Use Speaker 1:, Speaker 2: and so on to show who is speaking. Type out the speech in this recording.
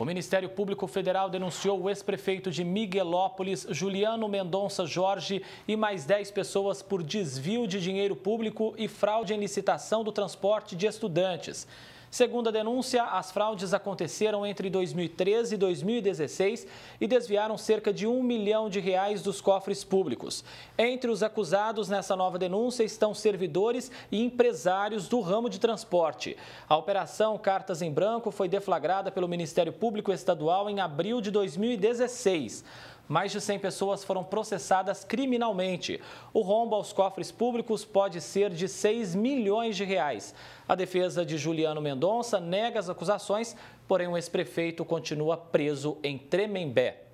Speaker 1: O Ministério Público Federal denunciou o ex-prefeito de Miguelópolis, Juliano Mendonça Jorge, e mais 10 pessoas por desvio de dinheiro público e fraude em licitação do transporte de estudantes. Segundo a denúncia, as fraudes aconteceram entre 2013 e 2016 e desviaram cerca de um milhão de reais dos cofres públicos. Entre os acusados nessa nova denúncia estão servidores e empresários do ramo de transporte. A operação Cartas em Branco foi deflagrada pelo Ministério Público Estadual em abril de 2016 mais de 100 pessoas foram processadas criminalmente. O rombo aos cofres públicos pode ser de 6 milhões de reais. A defesa de Juliano Mendonça nega as acusações, porém o ex-prefeito continua preso em Tremembé.